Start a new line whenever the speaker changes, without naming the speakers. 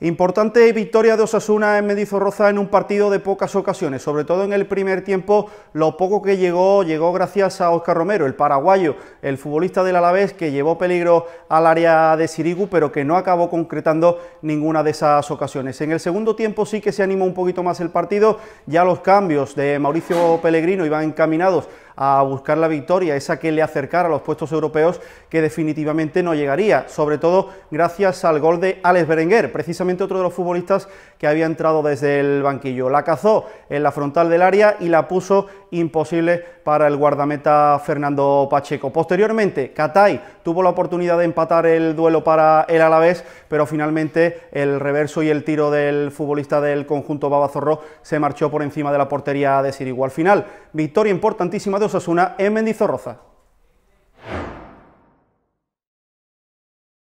Importante victoria de Osasuna en Medizorroza en un partido de pocas ocasiones, sobre todo en el primer tiempo, lo poco que llegó, llegó gracias a Oscar Romero, el paraguayo, el futbolista del Alavés que llevó peligro al área de Sirigu, pero que no acabó concretando ninguna de esas ocasiones. En el segundo tiempo sí que se animó un poquito más el partido, ya los cambios de Mauricio Pellegrino iban encaminados a buscar la victoria, esa que le acercara a los puestos europeos que definitivamente no llegaría, sobre todo gracias al gol de Alex Berenguer, precisamente otro de los futbolistas que había entrado desde el banquillo. La cazó en la frontal del área y la puso imposible para el guardameta Fernando Pacheco. Posteriormente, Catay tuvo la oportunidad de empatar el duelo para el Alavés, pero finalmente el reverso y el tiro del futbolista del conjunto Babazorro se marchó por encima de la portería de Sirigual. Al final, victoria importantísima de Osasuna en Mendizorroza.